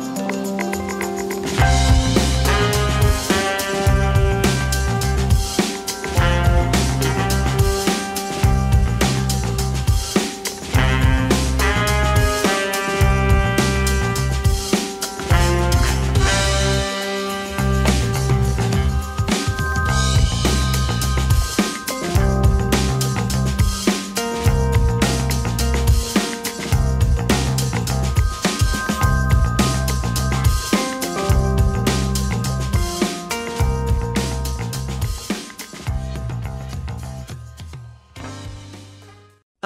you.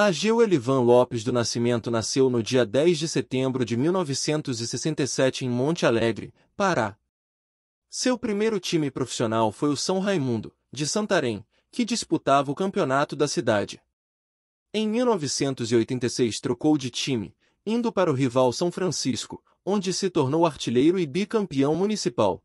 Ageu Elivan Lopes do Nascimento nasceu no dia 10 de setembro de 1967 em Monte Alegre, Pará. Seu primeiro time profissional foi o São Raimundo, de Santarém, que disputava o campeonato da cidade. Em 1986 trocou de time, indo para o rival São Francisco, onde se tornou artilheiro e bicampeão municipal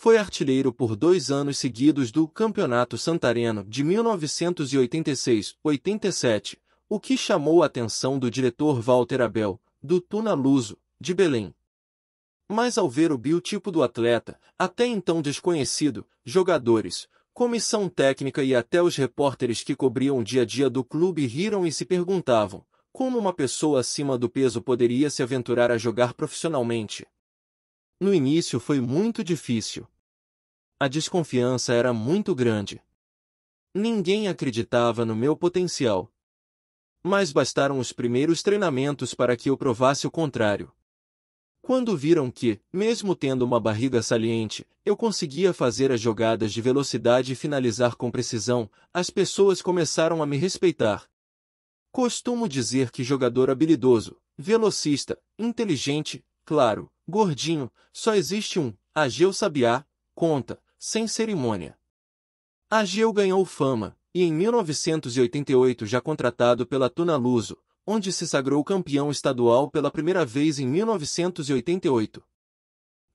foi artilheiro por dois anos seguidos do Campeonato Santareno de 1986-87, o que chamou a atenção do diretor Walter Abel, do Tuna Luso, de Belém. Mas ao ver o biotipo do atleta, até então desconhecido, jogadores, comissão técnica e até os repórteres que cobriam o dia a dia do clube riram e se perguntavam como uma pessoa acima do peso poderia se aventurar a jogar profissionalmente. No início foi muito difícil. A desconfiança era muito grande. Ninguém acreditava no meu potencial. Mas bastaram os primeiros treinamentos para que eu provasse o contrário. Quando viram que, mesmo tendo uma barriga saliente, eu conseguia fazer as jogadas de velocidade e finalizar com precisão, as pessoas começaram a me respeitar. Costumo dizer que jogador habilidoso, velocista, inteligente, claro, gordinho, só existe um, Ageu Sabiá, conta, sem cerimônia. Ageu ganhou fama, e em 1988 já contratado pela Tuna Luso, onde se sagrou campeão estadual pela primeira vez em 1988.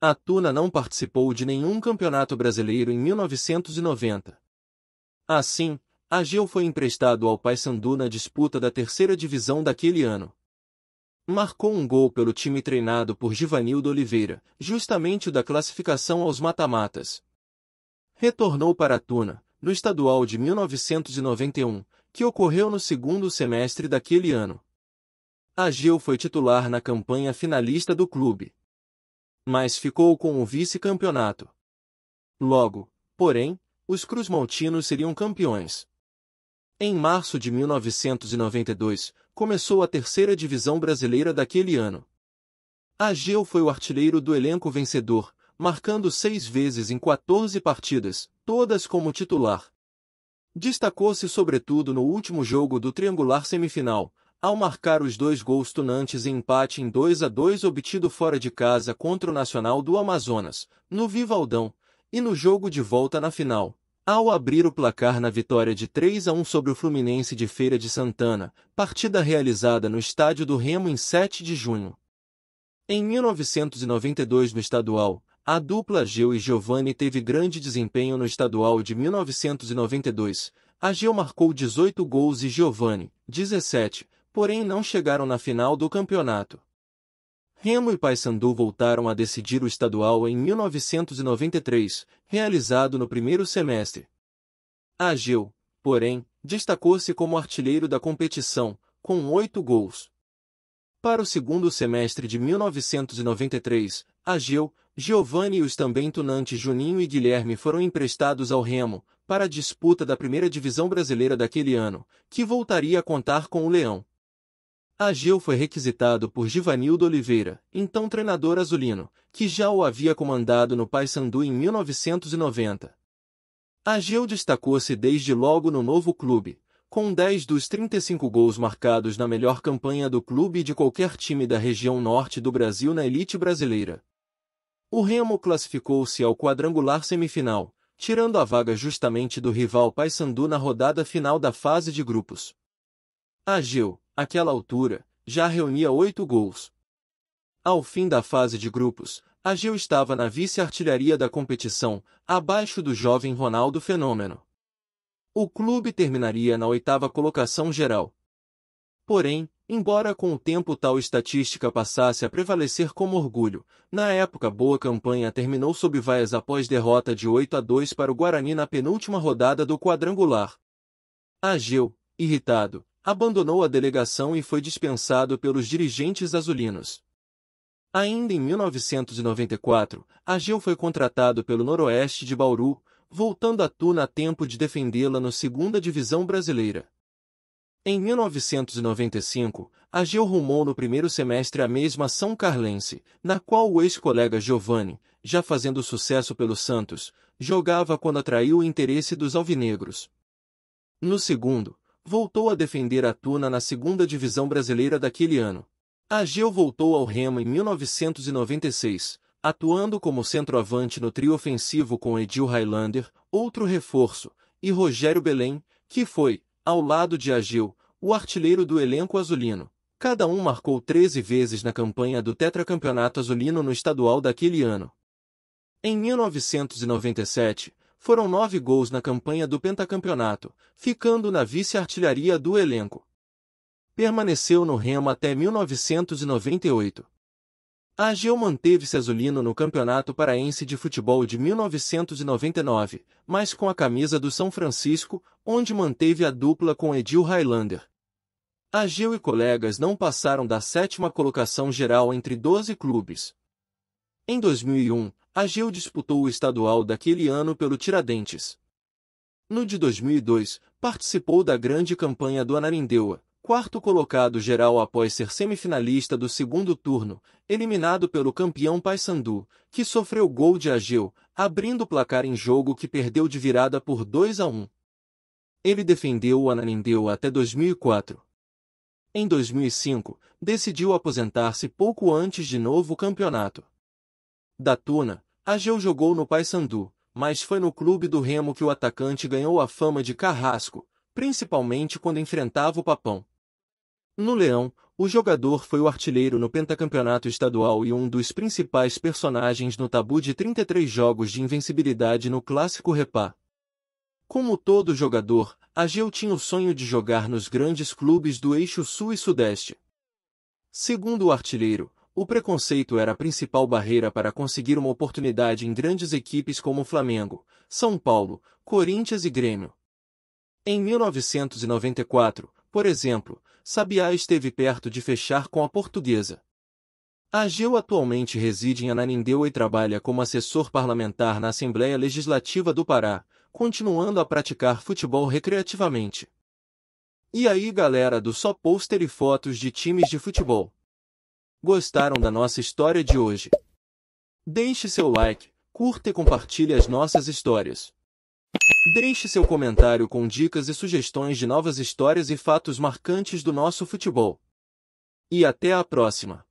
A Tuna não participou de nenhum campeonato brasileiro em 1990. Assim, Ageu foi emprestado ao Paysandu na disputa da terceira divisão daquele ano. Marcou um gol pelo time treinado por Givanildo Oliveira, justamente o da classificação aos mata-matas. Retornou para a Tuna, no estadual de 1991, que ocorreu no segundo semestre daquele ano. Agil foi titular na campanha finalista do clube. Mas ficou com o vice-campeonato. Logo, porém, os Cruzmaltinos seriam campeões. Em março de 1992, começou a terceira divisão brasileira daquele ano. Ageu foi o artilheiro do elenco vencedor, marcando seis vezes em 14 partidas, todas como titular. Destacou-se sobretudo no último jogo do triangular semifinal, ao marcar os dois gols tunantes em empate em 2 a 2 obtido fora de casa contra o Nacional do Amazonas, no Vivaldão, e no jogo de volta na final, ao abrir o placar na vitória de 3 a 1 sobre o Fluminense de Feira de Santana, partida realizada no Estádio do Remo em 7 de junho. Em 1992 no estadual, a dupla Gil e Giovanni teve grande desempenho no estadual de 1992. A Gil marcou 18 gols e Giovanni, 17, porém não chegaram na final do campeonato. Remo e Paysandu voltaram a decidir o estadual em 1993, realizado no primeiro semestre. A porém, destacou-se como artilheiro da competição, com oito gols. Para o segundo semestre de 1993, a Giovanni e os também tunantes Juninho e Guilherme foram emprestados ao Remo, para a disputa da primeira divisão brasileira daquele ano, que voltaria a contar com o Leão. Ageu foi requisitado por Givanildo Oliveira, então treinador azulino, que já o havia comandado no Paysandu em 1990. Ageu destacou-se desde logo no novo clube, com 10 dos 35 gols marcados na melhor campanha do clube de qualquer time da região norte do Brasil na elite brasileira. O Remo classificou-se ao quadrangular semifinal, tirando a vaga justamente do rival Paysandu na rodada final da fase de grupos. Ageu, àquela altura, já reunia oito gols. Ao fim da fase de grupos, a estava na vice-artilharia da competição, abaixo do jovem Ronaldo Fenômeno. O clube terminaria na oitava colocação geral. Porém, embora com o tempo tal estatística passasse a prevalecer como orgulho, na época boa campanha terminou sob vaias após derrota de 8 a 2 para o Guarani na penúltima rodada do quadrangular. A irritado, abandonou a delegação e foi dispensado pelos dirigentes azulinos. Ainda em 1994, Agil foi contratado pelo Noroeste de Bauru, voltando a Tuna a tempo de defendê-la no segunda divisão brasileira. Em 1995, Agil rumou no primeiro semestre a mesma São Carlense, na qual o ex-colega Giovanni, já fazendo sucesso pelo Santos, jogava quando atraiu o interesse dos alvinegros. No segundo, voltou a defender a Tuna na segunda divisão brasileira daquele ano. Ageu voltou ao Remo em 1996, atuando como centroavante no trio ofensivo com Edil Highlander, outro reforço, e Rogério Belém, que foi, ao lado de Ageu, o artilheiro do elenco azulino. Cada um marcou 13 vezes na campanha do tetracampeonato azulino no estadual daquele ano. Em 1997, foram nove gols na campanha do pentacampeonato, ficando na vice-artilharia do elenco. Permaneceu no Remo até 1998. A Ageu manteve-se azulino no Campeonato Paraense de Futebol de 1999, mas com a camisa do São Francisco, onde manteve a dupla com Edil Highlander. Ageu e colegas não passaram da sétima colocação geral entre 12 clubes. Em 2001, Ageu disputou o estadual daquele ano pelo Tiradentes. No de 2002, participou da grande campanha do Anarindeua, quarto colocado geral após ser semifinalista do segundo turno, eliminado pelo campeão Paysandu, que sofreu gol de Ageu, abrindo o placar em jogo que perdeu de virada por 2 a 1. Ele defendeu o Ananindeua até 2004. Em 2005, decidiu aposentar-se pouco antes de novo campeonato. Da Tuna, Ageu jogou no Paysandu, mas foi no clube do Remo que o atacante ganhou a fama de carrasco, principalmente quando enfrentava o Papão. No Leão, o jogador foi o artilheiro no pentacampeonato estadual e um dos principais personagens no tabu de 33 jogos de invencibilidade no clássico Repá. Como todo jogador, Ageu tinha o sonho de jogar nos grandes clubes do eixo sul e sudeste. Segundo o artilheiro, o preconceito era a principal barreira para conseguir uma oportunidade em grandes equipes como Flamengo, São Paulo, Corinthians e Grêmio. Em 1994, por exemplo, Sabiá esteve perto de fechar com a portuguesa. A atualmente reside em Ananindeu e trabalha como assessor parlamentar na Assembleia Legislativa do Pará, continuando a praticar futebol recreativamente. E aí galera do Só Pôster e Fotos de Times de Futebol. Gostaram da nossa história de hoje? Deixe seu like, curta e compartilhe as nossas histórias. Deixe seu comentário com dicas e sugestões de novas histórias e fatos marcantes do nosso futebol. E até a próxima!